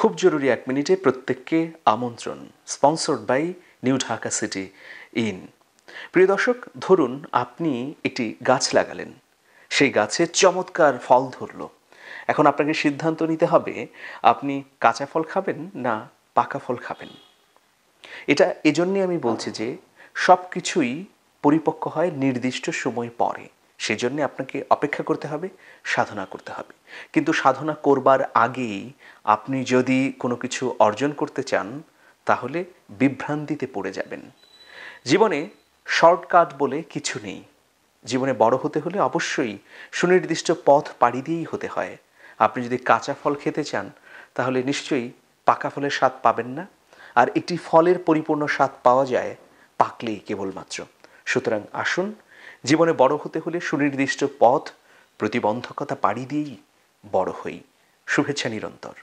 খুব জরুরি এক মিনিটে প্রত্যেককে আমন্ত্রণ sponsored by New Dhaka City in প্রিয় দর্শক ধরুন আপনি একটি গাছ লাগালেন সেই গাছে চমৎকার ফল ধরল এখন আপনাকে সিদ্ধান্ত নিতে হবে আপনি কাঁচা ফল খাবেন না পাকা ফল খাবেন এটা এজন্যে আমি বলছি যে সব কিছুই পরিপক্ক হয় নির্দিষ্ট সময় পরে সেজন্য আপনাকে অপেক্ষা করতে হবে সাধনা করতে হবে কিন্তু সাধনা করবার আগেই আপনি যদি কোনো কিছু অর্জন করতে চান তাহলে বিভ্রান্তিতে পড়ে যাবেন জীবনে শর্টকাট বলে কিছু নেই জীবনে বড় হতে হলে অবশ্যই সুনির্দিষ্ট পথ পাড়ি দিয়েই হতে হয় আপনি যদি কাঁচা ফল খেতে চান তাহলে নিশ্চয়ই পাকা ফলের স্বাদ পাবেন না আর একটি ফলের পরিপূর্ণ স্বাদ পাওয়া যায় পাকলেই কেবলমাত্র সুতরাং আসুন জীবনে বড় হতে হলে সুনির্দিষ্ট পথ প্রতিবন্ধকতা পাড়ি দিয়েই বড় হই শুভেচ্ছা নিরন্তর